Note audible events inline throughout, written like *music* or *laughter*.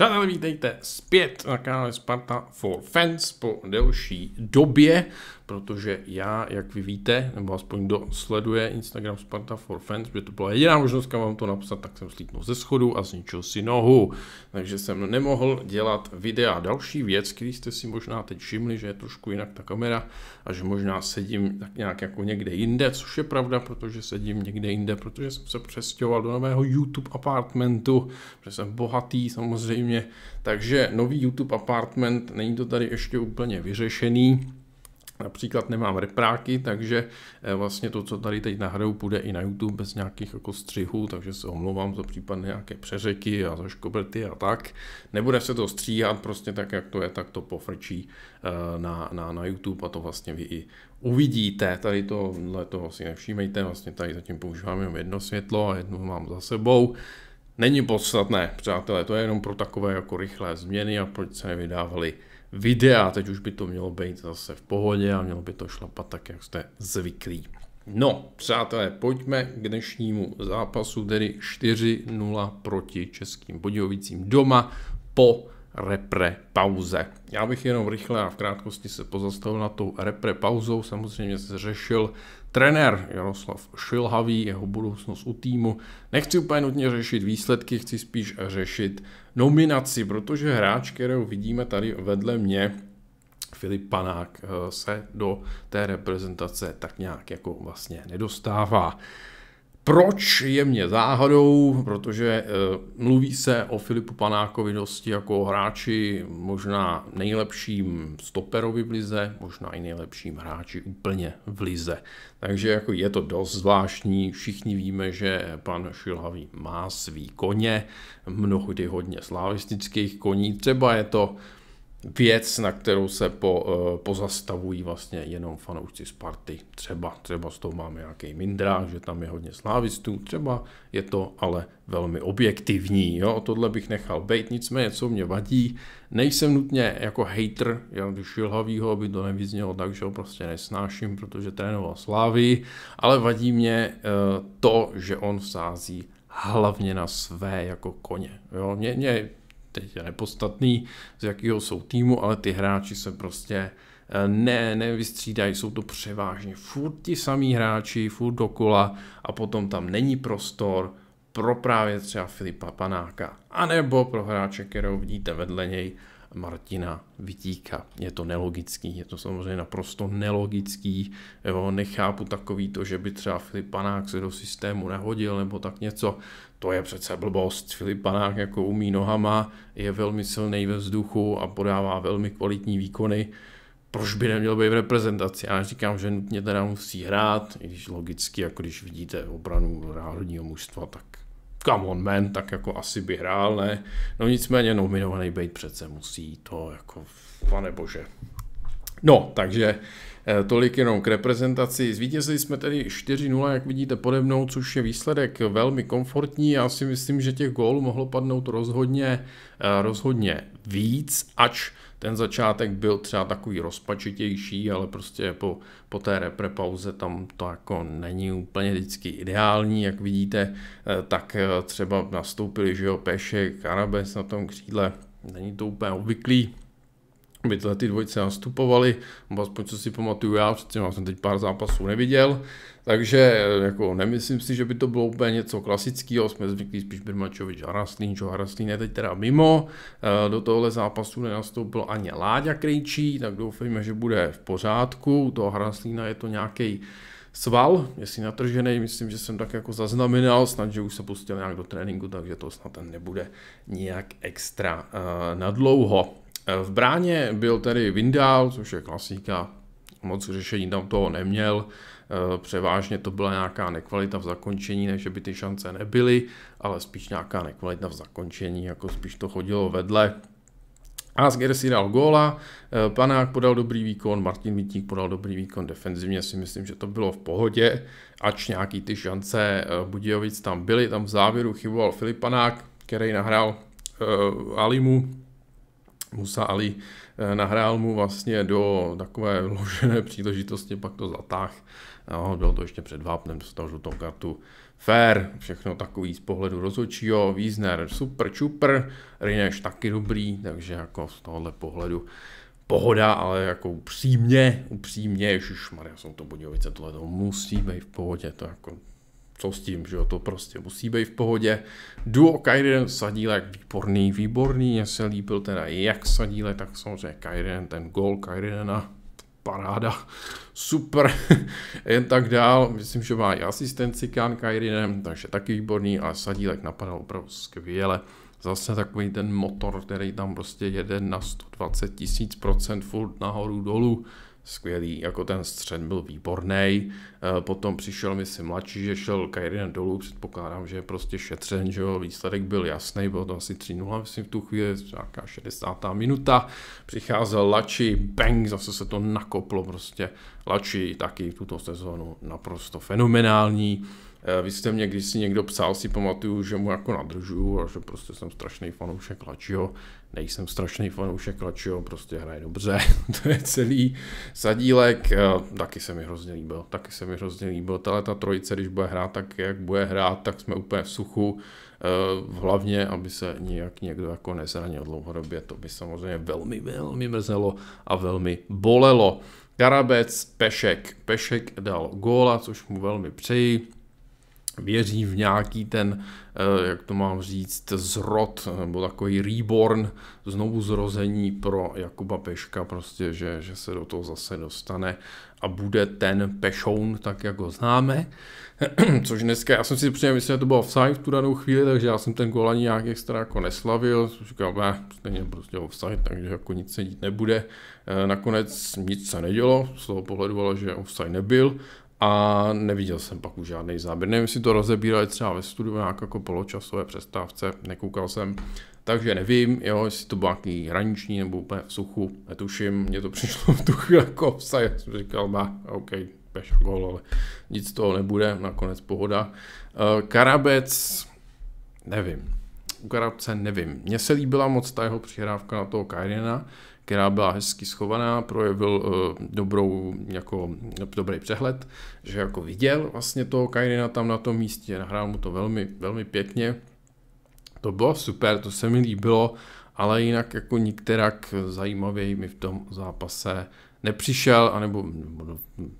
Přátelé, vítejte zpět na kanále Sparta for Fans po delší době, protože já, jak vy víte, nebo aspoň kdo sleduje Instagram Sparta for Fans, protože to byla jediná možnost, kam vám to napsat, tak jsem slítnul ze schodu a zničil si nohu. Takže jsem nemohl dělat videa. Další věc, který jste si možná teď všimli, že je trošku jinak ta kamera a že možná sedím tak nějak jako někde jinde, což je pravda, protože sedím někde jinde, protože jsem se přestěhoval do nového YouTube apartmentu, protože jsem bohatý samozřejmě samozřejmě. Takže nový YouTube apartment, není to tady ještě úplně vyřešený, Například nemám repráky, takže eh, vlastně to, co tady teď nahraju, půjde i na YouTube bez nějakých jako střihů, takže se omlouvám za případně nějaké přeřeky a za škobrty a tak. Nebude se to stříhat, prostě tak, jak to je, tak to pofrčí eh, na, na, na YouTube a to vlastně vy i uvidíte. Tady to, to si nevšímejte, vlastně tady zatím používám jenom jedno světlo a jedno mám za sebou není podstatné, přátelé, to je jenom pro takové jako rychlé změny a proč se nevydávali videa, teď už by to mělo být zase v pohodě a mělo by to šlapat tak, jak jste zvyklí. No, přátelé, pojďme k dnešnímu zápasu, tedy 4-0 proti Českým Budějovicím doma po repre pauze. Já bych jenom rychle a v krátkosti se pozastavil na tou repre pauzou. Samozřejmě se řešil trenér Jaroslav Šilhavý, jeho budoucnost u týmu. Nechci úplně nutně řešit výsledky, chci spíš řešit nominaci, protože hráč, kterého vidíme tady vedle mě, Filip Panák eh, se do té reprezentace tak nějak jako vlastně nedostává. Proč je mě záhadou, protože eh, mluví se o Filipu Panákovi dosti jako hráči, možná nejlepším stoperovi v lize, možná i nejlepším hráči úplně v lize. Takže jako je to dost zvláštní, všichni víme, že pan Šilhavý má svý koně, mnohdy hodně slavistických koní, třeba je to věc, na kterou se po, eh, pozastavují vlastně jenom fanoušci Sparty. Třeba, třeba s tou máme nějaký mindra, že tam je hodně slávistů, třeba je to ale velmi objektivní. Jo? Tohle bych nechal být, nicméně co mě vadí, nejsem nutně jako hater Janu Šilhavýho, aby to nevyznělo tak, že ho prostě nesnáším, protože trénoval slávy, ale vadí mě eh, to, že on sází hlavně na své jako koně. Jo? Mě, mě teď je nepodstatný, z jakého jsou týmu, ale ty hráči se prostě eh, ne, nevystřídají, jsou to převážně furt ti samí hráči, furt dokola a potom tam není prostor pro právě třeba Filipa Panáka, anebo pro hráče, kterého vidíte vedle něj Martina Vitíka. Je to nelogický, je to samozřejmě naprosto nelogický, jo, nechápu takový to, že by třeba Filip Panák se do systému nehodil nebo tak něco, to je přece blbost. Filip Panák jako umí nohama, je velmi silný ve vzduchu a podává velmi kvalitní výkony, proč by neměl být v reprezentaci? Já říkám, že nutně teda musí hrát, i když logicky, jako když vidíte obranu národního mužstva, tak come on man, tak jako asi by hrál, ne? No nicméně nominovaný být přece musí, to jako, pane bože. No, takže Eh, tolik jenom k reprezentaci. Zvítězili jsme tedy 4-0, jak vidíte pode mnou, což je výsledek velmi komfortní. Já si myslím, že těch gólů mohlo padnout rozhodně, eh, rozhodně víc, ač ten začátek byl třeba takový rozpačitější, ale prostě po, po té reprepauze tam to jako není úplně vždycky ideální, jak vidíte, eh, tak třeba nastoupili, že jo, Pešek, Arabes na tom křídle, není to úplně obvyklý, by tyhle ty dvojice nastupovaly, aspoň co si pamatuju já, předtím já jsem teď pár zápasů neviděl, takže eh, jako nemyslím si, že by to bylo úplně něco klasického, jsme zvyklí spíš Birmačovič Haraslín, čo Haraslín je teď teda mimo, eh, do tohle zápasu nenastoupil ani Láďa Krejčí, tak doufejme, že bude v pořádku, u toho Haraslína je to nějaký sval, jestli natržený, myslím, že jsem tak jako zaznamenal, snad, že už se pustil nějak do tréninku, takže to snad ten nebude nějak extra uh, nadlouho. V bráně byl tedy Vindal, což je klasika, moc řešení tam toho neměl, eh, převážně to byla nějaká nekvalita v zakončení, než by ty šance nebyly, ale spíš nějaká nekvalita v zakončení, jako spíš to chodilo vedle. Asger si dal góla, eh, Panák podal dobrý výkon, Martin Vítík podal dobrý výkon defenzivně, si myslím, že to bylo v pohodě, ač nějaký ty šance eh, Budějovic tam byly, tam v závěru chyboval Filip Panák, který nahrál uh, Alimu, Musa Ali eh, nahrál mu vlastně do takové *laughs* vložené příležitosti, pak to zatáh. No, bylo to ještě před vápnem, dostal žlutou kartu. Fair, všechno takový z pohledu rozhodčího, Wiesner super čupr, Rineš taky dobrý, takže jako z tohohle pohledu pohoda, ale jako upřímně, upřímně, ježišmarja, jsou to Budějovice, tohle to musí být v pohodě, to jako co s tím, že jo, to prostě musí být v pohodě. Duo Kaiden Sadílek, výborný, výborný, mně se líbil teda jak Sadílek, tak samozřejmě Kaiden, ten gol Kaidena, paráda, super, *laughs* jen tak dál, myslím, že má i asistenci Kán Kairinem, takže taky výborný, ale Sadílek napadal opravdu skvěle. Zase takový ten motor, který tam prostě jede na 120 tisíc procent, furt nahoru dolů, skvělý, jako ten střed byl výborný. Eh, potom přišel mi si mladší, že šel Kajrinen dolů, předpokládám, že je prostě šetřen, že jo, výsledek byl jasný, bylo to asi 3-0, myslím v tu chvíli, nějaká 60. minuta, přicházel Lači, bang, zase se to nakoplo prostě. Lači taky tuto sezónu naprosto fenomenální. Eh, vy jste mě, když si někdo psal, si pamatuju, že mu jako nadržuju a že prostě jsem strašný fanoušek Lačího. Nejsem strašný fanoušek Lačího, prostě hraje dobře, *laughs* to je celý sadílek. Eh, taky se mi hrozně líbil, taky se mi hrozně líbil. Tahle ta trojice, když bude hrát tak, jak bude hrát, tak jsme úplně v suchu. Eh, hlavně, aby se nějak někdo jako nezranil dlouhodobě, to by samozřejmě velmi, velmi mrzelo a velmi bolelo. Karabec, Pešek. Pešek dal góla, což mu velmi přeji věří v nějaký ten, eh, jak to mám říct, zrod, nebo takový reborn, znovu zrození pro Jakuba Peška, prostě, že, že se do toho zase dostane a bude ten Pešoun, tak jak ho známe, *clears throat* což dneska, já jsem si přijel, myslím, že to bylo offside v tu danou chvíli, takže já jsem ten gol ani nějak extra jako neslavil, říkal, ne, stejně prostě offside, takže jako nic se dít nebude. Eh, nakonec nic se nedělo, z toho pohledu, ale že offside nebyl, a neviděl jsem pak už žádný záběr. Nevím, jestli to rozebírali třeba ve studiu nějak jako poločasové přestávce, nekoukal jsem. Takže nevím, jo, jestli to bylo nějaký hraniční nebo úplně v suchu, netuším. Mně to přišlo v tu chvíli jako obsah, já jsem říkal, má, OK, peš gol, ale nic z toho nebude, nakonec pohoda. Eh, Karabec, nevím, u Karabce nevím. Mně se líbila moc ta jeho přihrávka na toho Kairina, která byla hezky schovaná, projevil uh, dobrou, jako, dobrý přehled, že jako viděl vlastně toho Kairina tam na tom místě, nahrál mu to velmi, velmi pěkně. To bylo super, to se mi líbilo, ale jinak jako nikterak zajímavěji mi v tom zápase nepřišel, anebo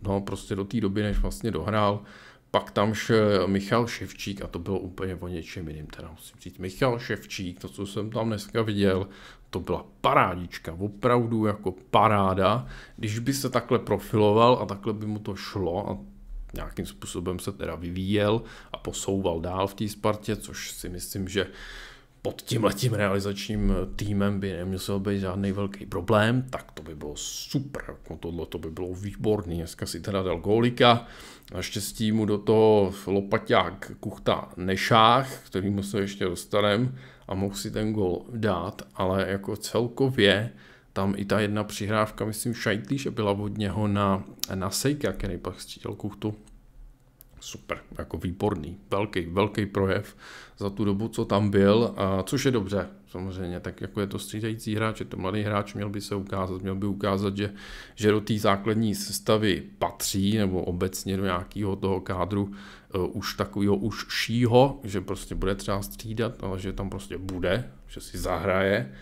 no, prostě do té doby, než vlastně dohrál, pak tam šel Michal Ševčík a to bylo úplně o něčem jiným, teda musím říct. Michal Ševčík, to, co jsem tam dneska viděl, to byla parádička, opravdu jako paráda. Když by se takhle profiloval a takhle by mu to šlo a nějakým způsobem se teda vyvíjel a posouval dál v té Spartě, což si myslím, že pod tím letím realizačním eh, týmem by nemusel být žádný velký problém, tak to by bylo super, jako tohle to by bylo výborný, dneska si teda dal gólika, naštěstí mu do toho lopaťák kuchta nešách, mu se ještě dostanem a mohl si ten gol dát, ale jako celkově tam i ta jedna přihrávka, myslím, že byla od něho na, na Sejka, který pak střídal kuchtu super, jako výborný, velký, velký projev za tu dobu, co tam byl, a což je dobře, samozřejmě, tak jako je to střídající hráč, je to mladý hráč, měl by se ukázat, měl by ukázat, že, že do té základní sestavy patří, nebo obecně do nějakého toho kádru uh, už takového užšího, že prostě bude třeba střídat, ale že tam prostě bude, že si zahraje,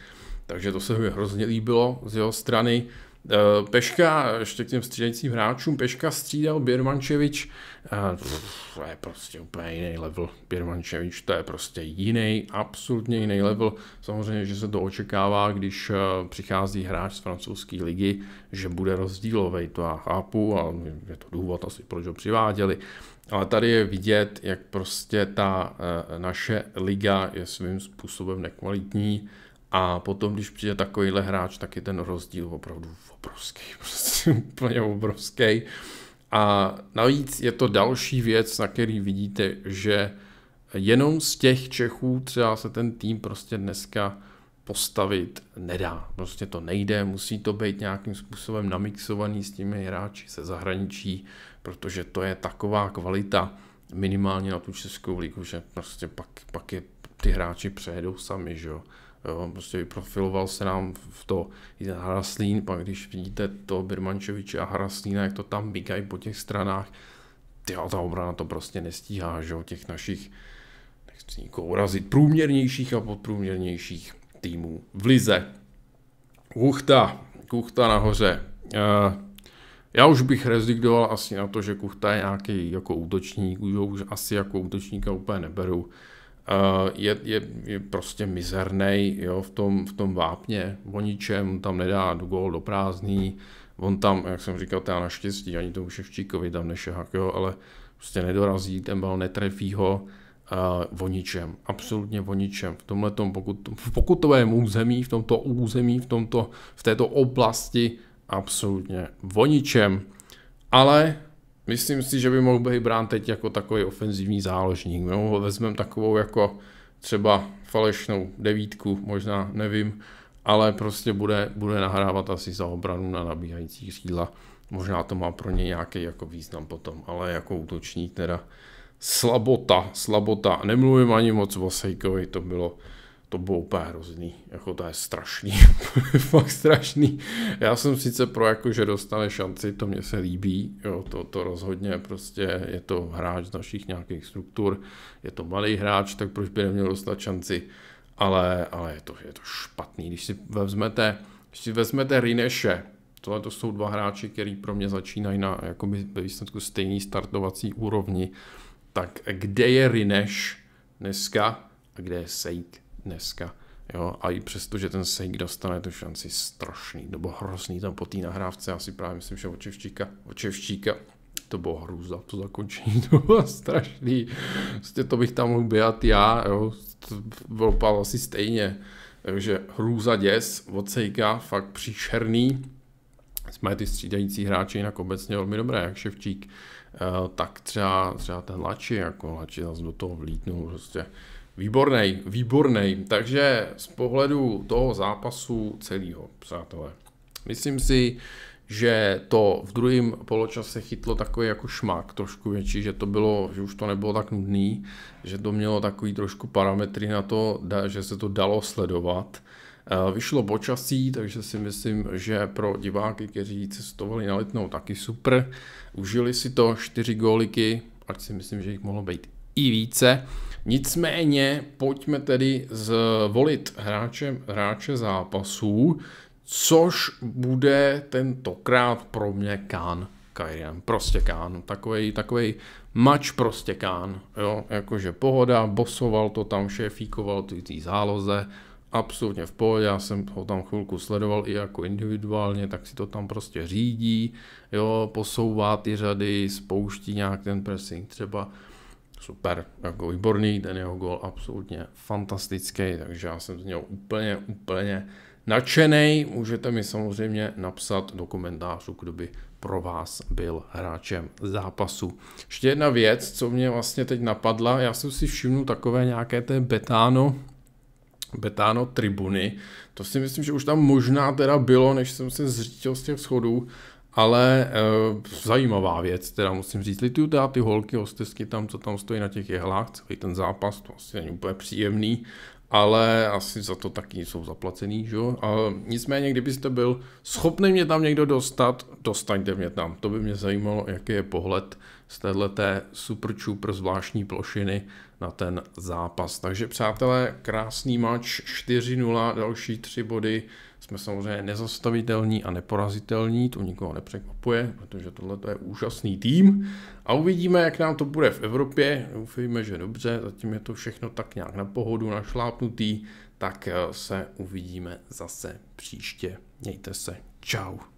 takže to se mi hrozně líbilo z jeho strany. Eh, Peška, ještě k těm střídajícím hráčům, Peška střídal Birmančevič, eh, to je prostě úplně jiný level. Birmančevič to je prostě jiný, absolutně jiný level. Samozřejmě, že se to očekává, když eh, přichází hráč z francouzské ligy, že bude rozdílový, to já chápu, a je to důvod asi, proč ho přiváděli. Ale tady je vidět, jak prostě ta naše liga je svým způsobem nekvalitní a potom, když přijde takovýhle hráč, tak je ten rozdíl opravdu obrovský, *laughs* prostě úplně obrovský. A navíc je to další věc, na který vidíte, že jenom z těch Čechů třeba se ten tým prostě dneska postavit nedá. Prostě to nejde, musí to být nějakým způsobem namixovaný s těmi hráči ze zahraničí, protože to je taková kvalita minimálně na tu Českou ligu, že prostě pak, pak je ty hráči přejedou sami, že jo. Jo, prostě profiloval se nám v to Haraslín, pak když vidíte to Birmančeviče a Haraslína, jak to tam bíkají po těch stranách, tyjo, ta obrana to prostě nestíhá, že jo, těch našich, nechci nikoho urazit, průměrnějších a podprůměrnějších týmů v lize. Kuchta, Kuchta nahoře. Eh, já už bych rezignoval asi na to, že Kuchta je nějaký jako útočník, už ho už asi jako útočníka úplně neberu Eh, je, je, je prostě mizerný jo, v, tom, v tom vápně, o ničem, tam nedá do gol do prázdný, on tam, jak jsem říkal, teda naštěstí, ani tomu Ševčíkovi tam nešahak, jo, ale prostě nedorazí, ten bal netrefí ho, uh, o ničem, absolutně o ničem. V tomhle pokud, v pokutovém území, v tomto území, v, tomto, v této oblasti absolutně o ničem. Ale Myslím si, že by mohl být brán teď jako takový ofenzivní záložník. No, vezmeme takovou jako třeba falešnou devítku, možná nevím, ale prostě bude, bude nahrávat asi za obranu na nabíhající křídla. Možná to má pro ně nějaký jako význam potom, ale jako útočník teda slabota, slabota. Nemluvím ani moc o Sejkovi, to bylo to bylo úplně hrozný, jako to je strašný, *laughs* fakt strašný. Já jsem sice pro jako, že dostane šanci, to mě se líbí, jo, to, to rozhodně prostě je to hráč z našich nějakých struktur, je to malý hráč, tak proč by neměl dostat šanci, ale, ale je, to, je to špatný. Když si vezmete, když si vezmete Rineše, tohle to jsou dva hráči, který pro mě začínají na jakoby, ve výsledku stejný startovací úrovni, tak kde je Rineš dneska a kde je Sejk? dneska. Jo, a i přesto, že ten Sejk dostane tu šanci strašný, to bylo hrozný tam po té nahrávce, asi právě myslím, že od Čevčíka, od Čevčíka, to bylo hrůza, to zakončení, *laughs* to bylo strašný, vlastně to bych tam mohl běhat já, jo, to bylo asi stejně, takže hrůza děs od Sejka, fakt příšerný, jsme ty střídající hráči jinak obecně velmi dobré, jak Ševčík, eh, tak třeba, třeba ten Lači, jako Lači zase do toho vlítnul prostě, Výborný, výborný. Takže z pohledu toho zápasu celého, přátelé, myslím si, že to v druhém poločase chytlo takový jako šmak trošku větší, že to bylo, že už to nebylo tak nudný, že to mělo takový trošku parametry na to, že se to dalo sledovat. Eh, vyšlo počasí, takže si myslím, že pro diváky, kteří cestovali na Letnou, taky super. Užili si to, čtyři góliky, ať si myslím, že jich mohlo být i více. Nicméně pojďme tedy zvolit hráče, hráče zápasů, což bude tentokrát pro mě Kán Kairian. Prostě Kán, takovej, takovej mač prostě Kán, jo, jakože pohoda, bosoval to tam, šéfíkoval ty tý záloze, absolutně v pohodě, já jsem ho tam chvilku sledoval i jako individuálně, tak si to tam prostě řídí, jo, posouvá ty řady, spouští nějak ten pressing třeba, super, jako výborný, ten jeho gol absolutně fantastický, takže já jsem z něho úplně, úplně nadšený. Můžete mi samozřejmě napsat do komentářů, kdo by pro vás byl hráčem zápasu. Ještě jedna věc, co mě vlastně teď napadla, já jsem si všimnul takové nějaké té betáno, betáno tribuny, to si myslím, že už tam možná teda bylo, než jsem se zřítil z těch schodů, ale e, zajímavá věc, teda musím říct, Lituda, ty holky, hostesky tam, co tam stojí na těch jehlách, celý ten zápas, to asi není úplně příjemný, ale asi za to taky jsou zaplacený, že jo? Nicméně, kdybyste byl schopný mě tam někdo dostat, dostaňte mě tam. To by mě zajímalo, jaký je pohled z téhleté super pro zvláštní plošiny na ten zápas. Takže přátelé, krásný mač, 4-0, další tři body, jsme samozřejmě nezastavitelní a neporazitelní, to nikoho nepřekvapuje, protože tohle je úžasný tým. A uvidíme, jak nám to bude v Evropě. Doufejme, že dobře, zatím je to všechno tak nějak na pohodu, našlápnutý. Tak eh, se uvidíme zase příště. Mějte se. Ciao.